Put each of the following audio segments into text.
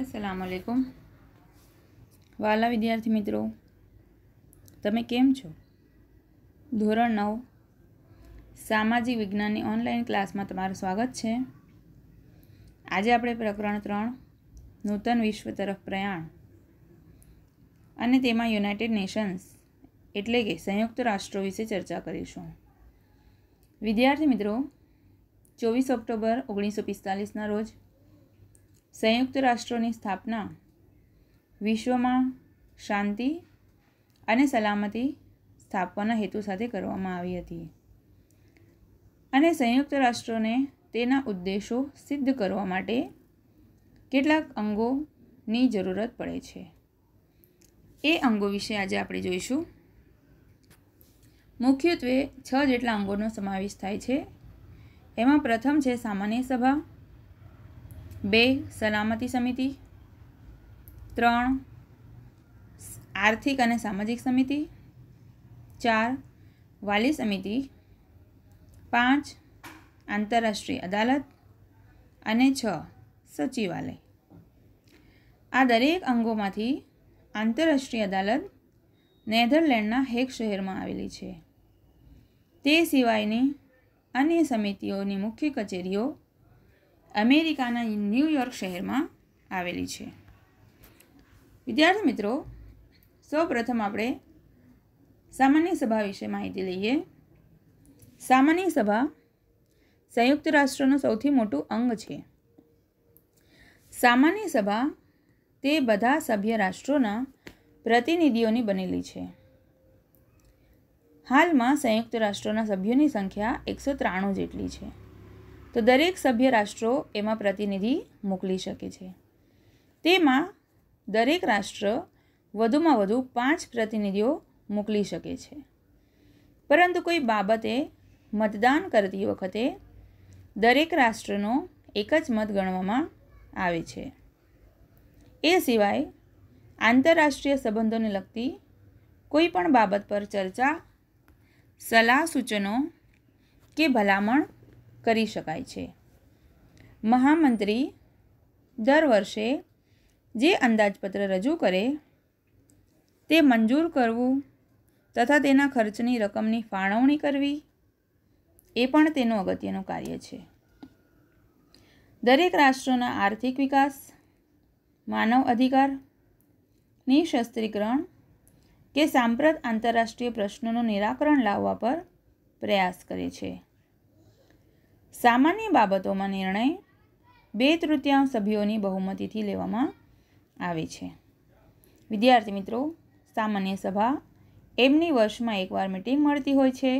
અસલામ વાલેકુમ વાલા વિદ્યાર્થી મિત્રો તમે કેમ છો ધોરણ નવ સામાજિક વિજ્ઞાનની ઓનલાઈન ક્લાસમાં તમારું સ્વાગત છે આજે આપણે પ્રકરણ ત્રણ નૂતન વિશ્વ તરફ પ્રયાણ અને તેમાં યુનાઇટેડ નેશન્સ એટલે કે સંયુક્ત રાષ્ટ્રો વિશે ચર્ચા કરીશું વિદ્યાર્થી મિત્રો ચોવીસ ઓક્ટોબર ઓગણીસો પિસ્તાલીસના રોજ સંયુક્ત રાષ્ટ્રોની સ્થાપના વિશ્વમાં શાંતિ અને સલામતી સ્થાપવાના હેતુ સાથે કરવામાં આવી હતી અને સંયુક્ત રાષ્ટ્રોને તેના ઉદ્દેશો સિદ્ધ કરવા માટે કેટલાક અંગોની જરૂરત પડે છે એ અંગો વિશે આજે આપણે જોઈશું મુખ્યત્વે છ જેટલા અંગોનો સમાવેશ થાય છે એમાં પ્રથમ છે સામાન્ય સભા બે સલામતી સમિતિ ત્રણ આર્થિક અને સામાજિક સમિતિ ચાર વાલી સમિતિ પાંચ આંતરરાષ્ટ્રીય અદાલત અને છ સચિવાલય આ દરેક અંગોમાંથી આંતરરાષ્ટ્રીય અદાલત નેધરલેન્ડના હેક શહેરમાં આવેલી છે તે સિવાયની અન્ય સમિતિઓની મુખ્ય કચેરીઓ અમેરિકાના ન્યૂયોર્ક શહેરમાં આવેલી છે વિદ્યાર્થી મિત્રો સૌપ્રથમ આપણે સામાન્ય સભા વિશે માહિતી લઈએ સામાન્ય સભા સંયુક્ત રાષ્ટ્રનું સૌથી મોટું અંગ છે સામાન્ય સભા તે બધા સભ્ય રાષ્ટ્રોના પ્રતિનિધિઓની બનેલી છે હાલમાં સંયુક્ત રાષ્ટ્રોના સભ્યોની સંખ્યા એકસો ત્રાણું જેટલી છે તો દરેક સભ્ય રાષ્ટ્રો એમાં પ્રતિનિધિ મોકલી શકે છે તેમાં દરેક રાષ્ટ્ર વધુમાં વધુ પાંચ પ્રતિનિધિઓ મોકલી શકે છે પરંતુ કોઈ બાબતે મતદાન કરતી વખતે દરેક રાષ્ટ્રનો એક જ મત ગણવામાં આવે છે એ સિવાય આંતરરાષ્ટ્રીય સંબંધોને લગતી કોઈ પણ બાબત પર ચર્ચા સલાહ સૂચનો કે ભલામણ કરી શકાય છે મહામંત્રી દર વર્ષે જે અંદાજપત્ર રજૂ કરે તે મંજૂર કરવું તથા તેના ખર્ચની રકમની ફાળવણી કરવી એ પણ તેનું અગત્યનું કાર્ય છે દરેક રાષ્ટ્રોના આર્થિક વિકાસ માનવ અધિકારની શસ્ત્રીકરણ કે સાંપ્રત આંતરરાષ્ટ્રીય પ્રશ્નોનું નિરાકરણ લાવવા પર પ્રયાસ કરે છે સામાન્ય બાબતોમાં નિર્ણય બે તૃતીયાંશ સભ્યોની બહુમતીથી લેવામાં આવે છે વિદ્યાર્થી મિત્રો સામાન્ય સભા એમની વર્ષમાં એકવાર મિટિંગ મળતી હોય છે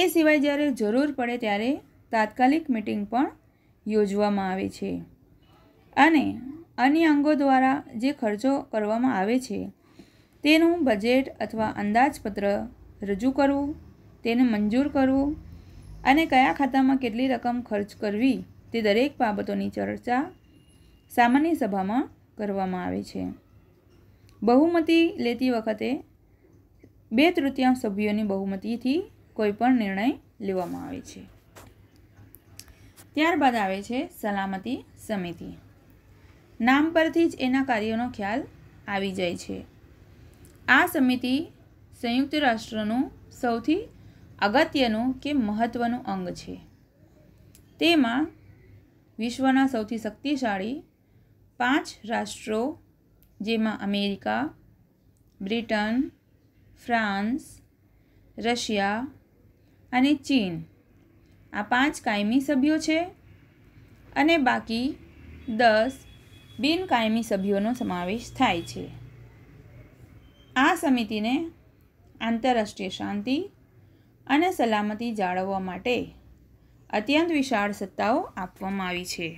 એ સિવાય જ્યારે જરૂર પડે ત્યારે તાત્કાલિક મિટિંગ પણ યોજવામાં આવે છે અને અન્ય અંગો દ્વારા જે ખર્ચો કરવામાં આવે છે તેનું બજેટ અથવા અંદાજપત્ર રજૂ કરવું તેને મંજૂર કરવું અને કયા ખાતામાં કેટલી રકમ ખર્ચ કરવી તે દરેક બાબતોની ચર્ચા સામાન્ય સભામાં કરવામાં આવે છે બહુમતી લેતી વખતે બે તૃતીયાંશ સભ્યોની બહુમતીથી કોઈપણ નિર્ણય લેવામાં આવે છે ત્યારબાદ આવે છે સલામતી સમિતિ નામ પરથી જ એના કાર્યોનો ખ્યાલ આવી જાય છે આ સમિતિ સંયુક્ત રાષ્ટ્રનું સૌથી અગત્યનું કે મહત્ત્વનું અંગ છે તેમાં વિશ્વના સૌથી શક્તિશાળી પાંચ રાષ્ટ્રો જેમાં અમેરિકા બ્રિટન ફ્રાન્સ રશિયા અને ચીન આ પાંચ કાયમી સભ્યો છે અને બાકી દસ બિનકાયમી સભ્યોનો સમાવેશ થાય છે આ સમિતિને આંતરરાષ્ટ્રીય શાંતિ અને સલામતી જાળવવા માટે અત્યંત વિશાળ સત્તાઓ આપવામાં આવી છે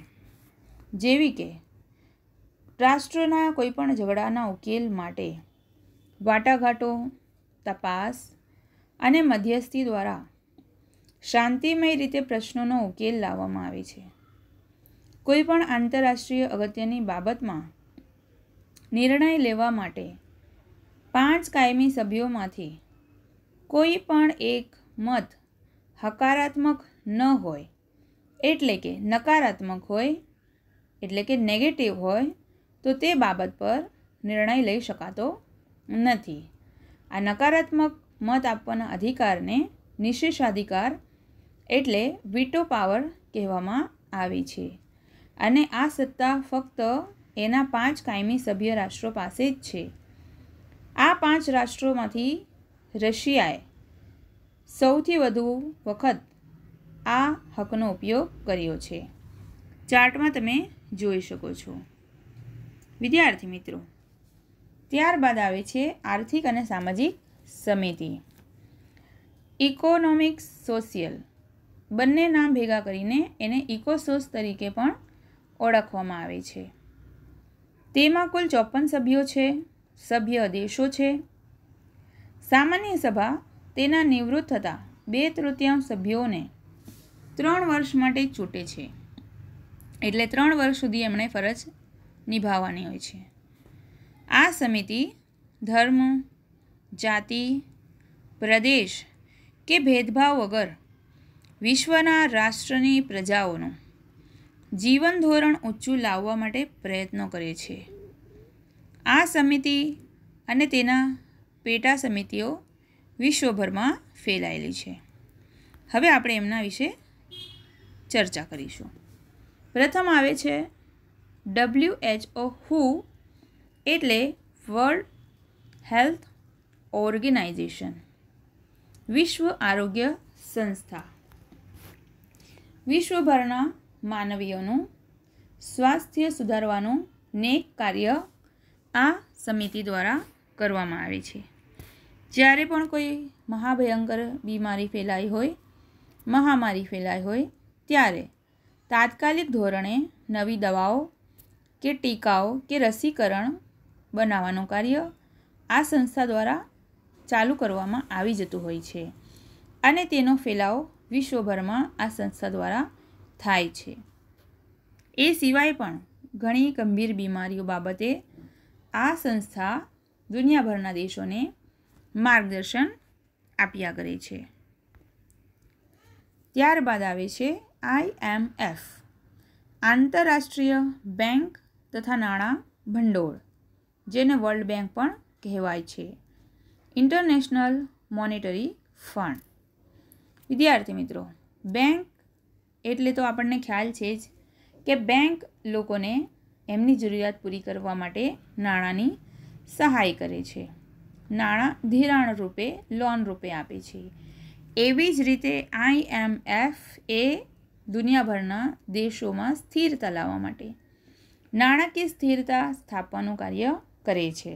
જેવી કે રાષ્ટ્રના કોઈપણ ઝઘડાના ઉકેલ માટે વાટાઘાટો તપાસ અને મધ્યસ્થી દ્વારા શાંતિમય રીતે પ્રશ્નોનો ઉકેલ લાવવામાં આવે છે કોઈપણ આંતરરાષ્ટ્રીય અગત્યની બાબતમાં નિર્ણય લેવા માટે પાંચ કાયમી સભ્યોમાંથી કોઈ પણ એક મત હકારાત્મક ન હોય એટલે કે નકારાત્મક હોય એટલે કે નેગેટિવ હોય તો તે બાબત પર નિર્ણય લઈ શકાતો નથી આ નકારાત્મક મત આપવાના અધિકારને નિશેષાધિકાર એટલે વીટો પાવર કહેવામાં આવે છે અને આ સત્તા ફક્ત એના પાંચ કાયમી સભ્ય રાષ્ટ્રો પાસે જ છે આ પાંચ રાષ્ટ્રોમાંથી રશિયાએ સૌથી વધુ વખત આ હકનો ઉપયોગ કર્યો છે ચાર્ટમાં તમે જોઈ શકો છો વિદ્યાર્થી મિત્રો ત્યારબાદ આવે છે આર્થિક અને સામાજિક સમિતિ ઇકોનોમિક્સ સોશિયલ બંને નામ ભેગા કરીને એને ઇકોસોસ તરીકે પણ ઓળખવામાં આવે છે તેમાં કુલ ચોપન સભ્યો છે સભ્ય દેશો છે સામાન્ય સભા તેના નિવૃત્ત થતા બે તૃતીયાંશ સભ્યોને ત્રણ વર્ષ માટે ચૂંટે છે એટલે ત્રણ વર્ષ સુધી એમણે ફરજ નિભાવવાની હોય છે આ સમિતિ ધર્મ જાતિ પ્રદેશ કે ભેદભાવ વગર વિશ્વના રાષ્ટ્રની પ્રજાઓનું જીવન ધોરણ ઊંચું લાવવા માટે પ્રયત્નો કરે છે આ સમિતિ અને તેના પેટા સમિતિઓ વિશ્વભરમાં ફેલાયેલી છે હવે આપણે એમના વિશે ચર્ચા કરીશું પ્રથમ આવે છે ડબલ્યુ એચ ઓ હુ એટલે વર્લ્ડ હેલ્થ ઓર્ગેનાઇઝેશન વિશ્વ આરોગ્ય સંસ્થા વિશ્વભરના માનવીઓનું સ્વાસ્થ્ય સુધારવાનું નેક કાર્ય આ સમિતિ દ્વારા કરવામાં આવે છે જ્યારે પણ કોઈ મહાભયંકર બીમારી ફેલાઈ હોય મહામારી ફેલાઈ હોય ત્યારે તાત્કાલિક ધોરણે નવી દવાઓ કે ટીકાઓ કે રસીકરણ બનાવવાનું કાર્ય આ સંસ્થા દ્વારા ચાલુ કરવામાં આવી જતું હોય છે અને તેનો ફેલાવો વિશ્વભરમાં આ સંસ્થા દ્વારા થાય છે એ સિવાય પણ ઘણી ગંભીર બીમારીઓ બાબતે આ સંસ્થા દુનિયાભરના દેશોને માર્ગદર્શન આપ્યા કરે છે ત્યારબાદ આવે છે આઈએમએફ આંતરરાષ્ટ્રીય બેંક તથા નાણાં ભંડોળ જેને વર્લ્ડ બેંક પણ કહેવાય છે ઇન્ટરનેશનલ મોનેટરી ફંડ વિદ્યાર્થી મિત્રો બેંક એટલે તો આપણને ખ્યાલ છે જ કે બેંક લોકોને એમની જરૂરિયાત પૂરી કરવા માટે નાણાંની સહાય કરે છે નાણાં ધિરાણ રૂપે લોન રૂપે આપે છે એવી જ રીતે આઈએમએફ એ દુનિયાભરના દેશોમાં સ્થિરતા લાવવા માટે નાણાકીય સ્થિરતા સ્થાપવાનું કાર્ય કરે છે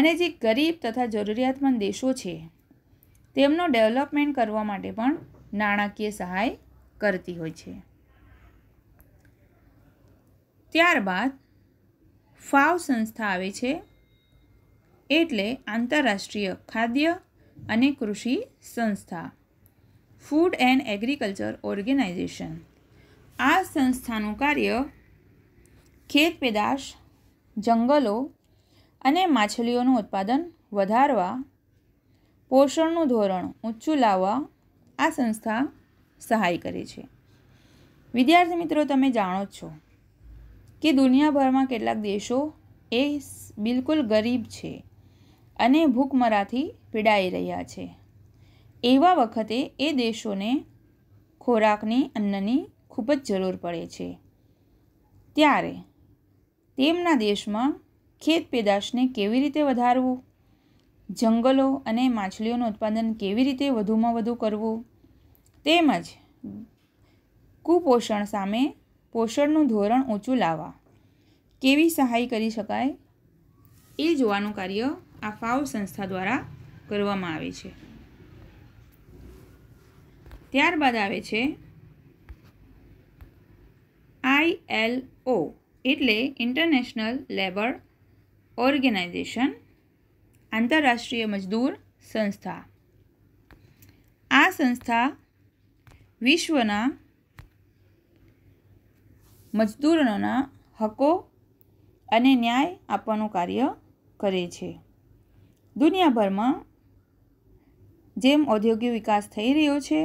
અને જે ગરીબ તથા જરૂરિયાતમંદ દેશો છે તેમનો ડેવલપમેન્ટ કરવા માટે પણ નાણાકીય સહાય કરતી હોય છે ત્યારબાદ ફાવ સંસ્થા આવે છે એટલે આંતરરાષ્ટ્રીય ખાદ્ય અને કૃષિ સંસ્થા ફૂડ એન્ડ એગ્રીકલ્ચર ઓર્ગેનાઇઝેશન આ સંસ્થાનું કાર્ય ખેત પેદાશ જંગલો અને માછલીઓનું ઉત્પાદન વધારવા પોષણનું ધોરણ ઊંચું લાવવા આ સંસ્થા સહાય કરે છે વિદ્યાર્થી મિત્રો તમે જાણો જ છો કે દુનિયાભરમાં કેટલાક દેશો એ બિલકુલ ગરીબ છે અને ભૂખમરાથી પીડાઈ રહ્યા છે એવા વખતે એ દેશોને ખોરાકની અન્નની ખૂબ જ જરૂર પડે છે ત્યારે તેમના દેશમાં ખેત પેદાશને કેવી રીતે વધારવું જંગલો અને માછલીઓનું ઉત્પાદન કેવી રીતે વધુમાં વધુ કરવું તેમજ કુપોષણ સામે પોષણનું ધોરણ ઊંચું લાવવા કેવી સહાય કરી શકાય એ જોવાનું કાર્ય આ ફાવ સંસ્થા દ્વારા કરવામાં આવે છે ત્યારબાદ આવે છે આઈએલઓ એટલે ઇન્ટરનેશનલ લેબર ઓર્ગેનાઇઝેશન આંતરરાષ્ટ્રીય મજદૂર સંસ્થા આ સંસ્થા વિશ્વના મજદૂરોના હકો અને ન્યાય આપવાનું કાર્ય કરે છે દુનિયાભરમાં જેમ ઔદ્યોગિક વિકાસ થઈ રહ્યો છે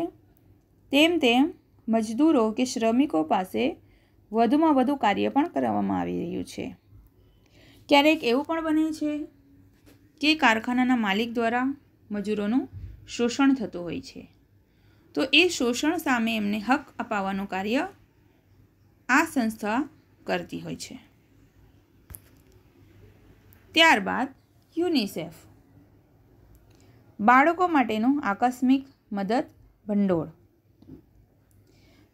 તેમ તેમ મજદૂરો કે શ્રમિકો પાસે વધુમાં વધુ કાર્ય પણ કરવામાં આવી રહ્યું છે ક્યારેક એવું પણ બને છે કે કારખાનાના માલિક દ્વારા મજૂરોનું શોષણ થતું હોય છે તો એ શોષણ સામે એમને હક અપાવવાનું કાર્ય આ સંસ્થા કરતી હોય છે ત્યારબાદ યુનિસેફ બાળકો માટેનું આકસ્મિક મદદ ભંડોળ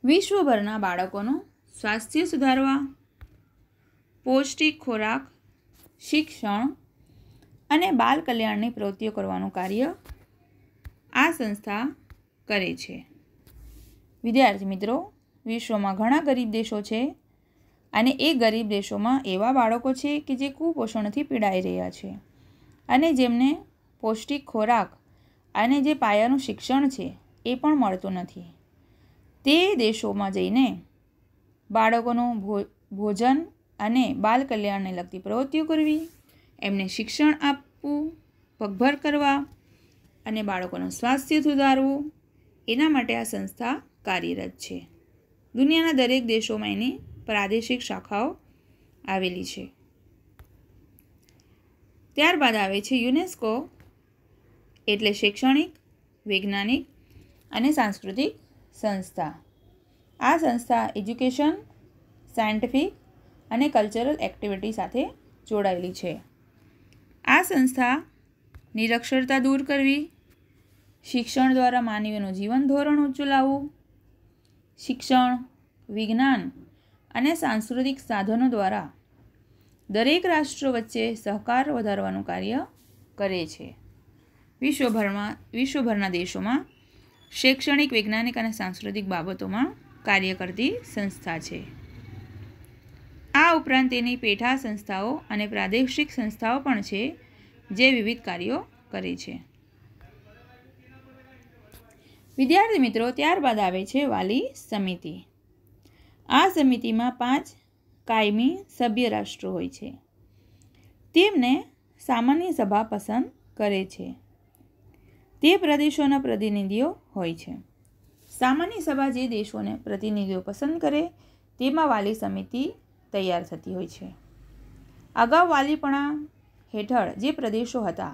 વિશ્વભરના બાળકોનું સ્વાસ્થ્ય સુધારવા પૌષ્ટિક ખોરાક શિક્ષણ અને બાલ કલ્યાણની પ્રવૃત્તિઓ કરવાનું કાર્ય આ સંસ્થા કરે છે વિદ્યાર્થી મિત્રો વિશ્વમાં ઘણા ગરીબ દેશો છે અને એ ગરીબ દેશોમાં એવા બાળકો છે કે જે કુપોષણથી પીડાઈ રહ્યા છે અને જેમને પૌષ્ટિક ખોરાક અને જે પાયાનું શિક્ષણ છે એ પણ મળતું નથી તે દેશોમાં જઈને બાળકોનું ભોજન અને બાલ કલ્યાણને લગતી પ્રવૃત્તિઓ કરવી એમને શિક્ષણ આપવું પગભર કરવા અને બાળકોનું સ્વાસ્થ્ય સુધારવું એના માટે આ સંસ્થા કાર્યરત છે દુનિયાના દરેક દેશોમાં એની પ્રાદેશિક શાખાઓ આવેલી છે ત્યારબાદ આવે છે યુનેસ્કો એટલે શૈક્ષણિક વૈજ્ઞાનિક અને સાંસ્કૃતિક સંસ્થા આ સંસ્થા એજ્યુકેશન સાયન્ટિફિક અને કલ્ચરલ એક્ટિવિટી સાથે જોડાયેલી છે આ સંસ્થા નિરક્ષરતા દૂર કરવી શિક્ષણ દ્વારા માનવીનું જીવન ધોરણ ઊંચું લાવવું શિક્ષણ વિજ્ઞાન અને સાંસ્કૃતિક સાધનો દ્વારા દરેક રાષ્ટ્રો વચ્ચે સહકાર વધારવાનું કાર્ય કરે છે વિશ્વભરમાં વિશ્વભરના દેશોમાં શૈક્ષણિક વૈજ્ઞાનિક અને સાંસ્કૃતિક બાબતોમાં કાર્ય કરતી સંસ્થા છે આ ઉપરાંત તેની પેઠા સંસ્થાઓ અને પ્રાદેશિક સંસ્થાઓ પણ છે જે વિવિધ કાર્યો કરે છે વિદ્યાર્થી મિત્રો ત્યારબાદ આવે છે વાલી સમિતિ આ સમિતિમાં પાંચ કાયમી સભ્ય રાષ્ટ્રો હોય છે તેમને સામાન્ય સભા પસંદ કરે છે તે પ્રદેશોના પ્રતિનિધિઓ હોય છે સામાન્ય સભા જે દેશોને પ્રતિનિધિઓ પસંદ કરે તેમાં વાલી સમિતિ તૈયાર થતી હોય છે અગાઉ વાલીપણા હેઠળ જે પ્રદેશો હતા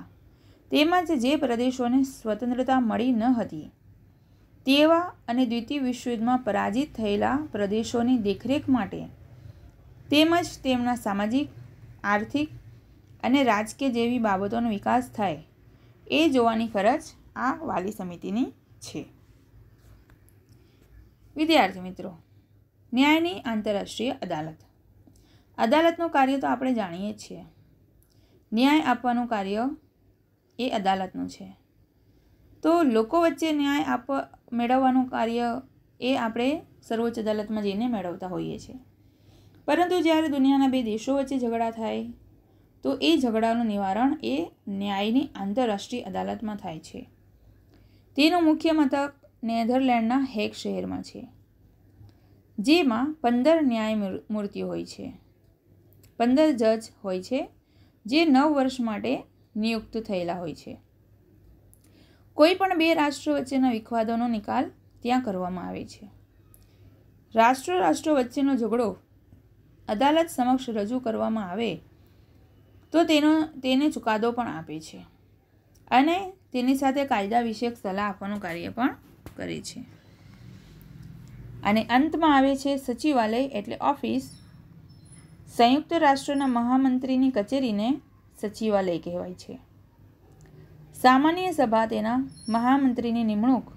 તેમજ જે પ્રદેશોને સ્વતંત્રતા મળી ન હતી તેવા અને દ્વિતીય વિશ્વયુદ્ધમાં પરાજિત થયેલા પ્રદેશોની દેખરેખ માટે તેમજ તેમના સામાજિક આર્થિક અને રાજકીય જેવી બાબતોનો વિકાસ થાય એ જોવાની ફરજ આ વાલી સમિતિની છે વિદ્યાર્થી મિત્રો ન્યાયની આંતરરાષ્ટ્રીય અદાલત અદાલતનું કાર્ય તો આપણે જાણીએ છીએ ન્યાય આપવાનું કાર્ય એ અદાલતનું છે તો લોકો વચ્ચે ન્યાય આપ મેળવવાનું કાર્ય એ આપણે સર્વોચ્ચ અદાલતમાં જઈને મેળવતા હોઈએ છીએ પરંતુ જ્યારે દુનિયાના બે દેશો વચ્ચે ઝઘડા થાય તો એ ઝઘડાનું નિવારણ એ ન્યાયની આંતરરાષ્ટ્રીય અદાલતમાં થાય છે તેનું મુખ્ય મથક નેધરલેન્ડના હેક શહેરમાં છે જેમાં પંદર ન્યાય મૂર્તિ હોય છે પંદર જજ હોય છે જે નવ વર્ષ માટે નિયુક્ત થયેલા હોય છે કોઈ પણ બે રાષ્ટ્રો વચ્ચેના વિખવાદોનો નિકાલ ત્યાં કરવામાં આવે છે રાષ્ટ્ર રાષ્ટ્રો વચ્ચેનો ઝઘડો અદાલત સમક્ષ રજૂ કરવામાં આવે તો તેનો તેને ચુકાદો પણ આપે છે અને તેની સાથે કાયદા વિષયક સલાહ આપવાનું કાર્ય પણ કરે છે અને અંતમાં આવે છે સચિવાલય એટલે ઓફિસ સંયુક્ત રાષ્ટ્રના મહામંત્રીની કચેરીને સચિવાલય કહેવાય છે સામાન્ય સભા તેના મહામંત્રીની નિમણૂક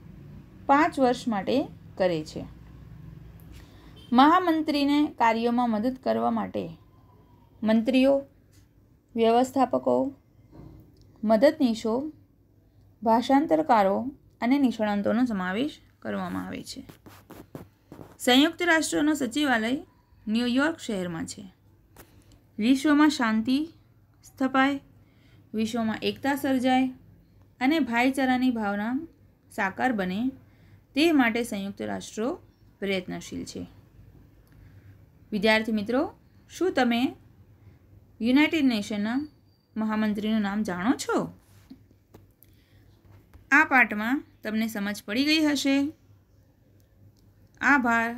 પાંચ વર્ષ માટે કરે છે મહામંત્રીને કાર્યોમાં મદદ કરવા માટે મંત્રીઓ વ્યવસ્થાપકો મદદનીશો ભાષાંતરકારો અને નિષ્ણાંતોનો સમાવેશ કરવામાં આવે છે સંયુક્ત રાષ્ટ્રનો સચિવાલય ન્યૂયોર્ક શહેરમાં છે વિશ્વમાં શાંતિ સ્થપાય વિશ્વમાં એકતા સર્જાય અને ભાઈચારાની ભાવના સાકાર બને તે માટે સંયુક્ત રાષ્ટ્રો પ્રયત્નશીલ છે વિદ્યાર્થી મિત્રો શું તમે યુનાઇટેડ નેશનના મહામંત્રીનું નામ જાણો છો આ પાઠમાં તમને સમજ પડી ગઈ હશે આભાર